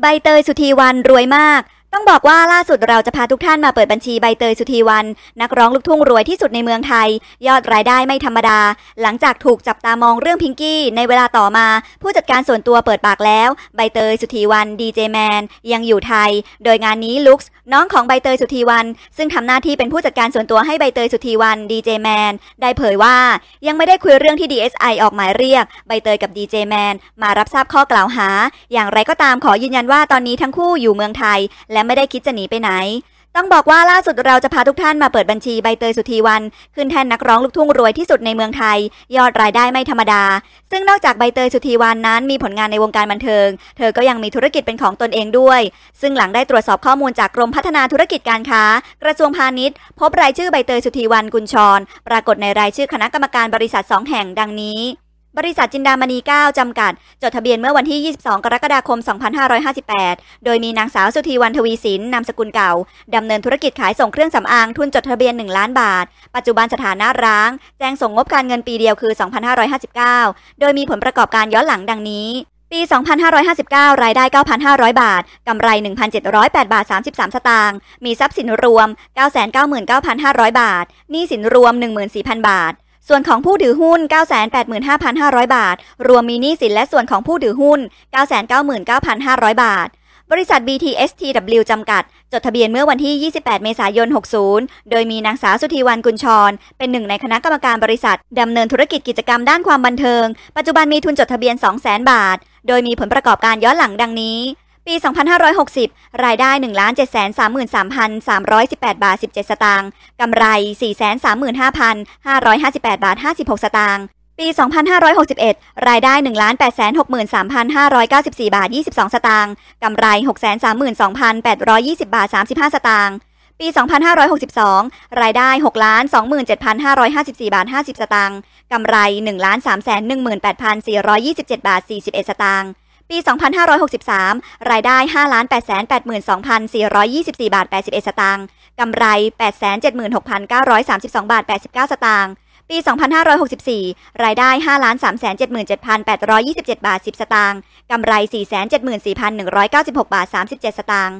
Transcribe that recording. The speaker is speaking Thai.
ใบเตยสุธีวันรวยมากต้องบอกว่าล่าสุดเราจะพาทุกท่านมาเปิดบัญชีใบเตยสุธีวัน นักร้องลูกทุ่งรวยที่สุดในเมืองไทย ยอดรายได้ไม่ธรรมดา หลังจากถูกจับตามองเรื่องพิงกี้ ในเวลาต่อมา ผู้จัดการส่วนตัวเปิดปากแล้ว ใบเตยสุธีวันดีเจแมนยังอยู่ไทย โดยงานนี้ลุกน้องของใบเตยสุธีวัน ซึ่งทำหน้าที่เป็นผู้จัดการส่วนตัวให้ใบเตยสุธีวันดีเจแมนได้เผยว่ายังไม่ได้คุยเรื่องที่ DSI ออกหมายเรียกใบเตยกับดีเจแมนมารับทราบข้อกล่าวหา อย่างไรก็ตามขอยืนยันว่าตอนนี้ทั้งคู่อยู่เมืองไทยและและไม่ได้คิดจะหนีไปไหน ต้องบอกว่าล่าสุดเราจะพาทุกท่านมาเปิดบัญชีใบเตยสุธีวัน ขึ้นแท่นนักร้องลูกทุ่งรวยที่สุดในเมืองไทย ยอดรายได้ไม่ธรรมดา ซึ่งนอกจากใบเตยสุธีวันนั้น มีผลงานในวงการบันเทิง เธอก็ยังมีธุรกิจเป็นของตนเองด้วย ซึ่งหลังได้ตรวจสอบข้อมูลจากกรมพัฒนาธุรกิจการค้า กระทรวงพาณิชย์ พบรายชื่อใบเตยสุธีวันกุญชร ปรากฏในรายชื่อคณะกรรมการบริษัท2แห่ง ดังนี้บริษัทจินดามณี9 จำกัด จดทะเบียนเมื่อวันที่ 22 กรกฎาคม 2558 โดยมีนางสาวสุธีวันทวีสินนามสกุลเก่าดำเนินธุรกิจขายส่งเครื่องสำอางทุนจดทะเบียน 1 ล้านบาท ปัจจุบันสถานะร้างแจ้งส่งงบการเงินปีเดียวคือ 2559 โดยมีผลประกอบการย้อนหลังดังนี้ ปี 2559 รายได้ 9,500 บาทกำไร 1,708 บาท 33 สตางค์มีทรัพย์สินรวม 999,500 บาทหนี้สินรวม 14,000 บาทส่วนของผู้ถือหุ้น 985,500 บาท รวมมีหนี้สินและส่วนของผู้ถือหุ้น 999,500 บาท บริษัท BTSTW จำกัด จดทะเบียนเมื่อวันที่ 28 เมษายน 60 โดยมีนางสาวสุธีวันกุญชร เป็นหนึ่งในคณะกรรมการบริษัทดำเนินธุรกิจกิจกรรมด้านความบันเทิง ปัจจุบันมีทุนจดทะเบียน 200,000 บาท โดยมีผลประกอบการย้อนหลังดังนี้ปี 2560 รายได้ 1 733,318 บาท 17 สตางค์กำไร 435,558 บาท 56 สตางค์ปี 2561 รายได้ 1 863,594 บาท 22 สตางค์กำไร 632,820 บาท 35 สตางค์ปี 2562 รายได้ 6,27,554 บาท 50 สตางค์กำไร 1,318,427 บาท 41 สตางค์ปี 2563 รายได้ 5 882,424บาท81 สตางค์กำไร 876,932 บาท89 สตางค์ปี 2564 รายได้ 5,377,827บาท10 สตางค์กำไร 474,196บาท 37 สตางค์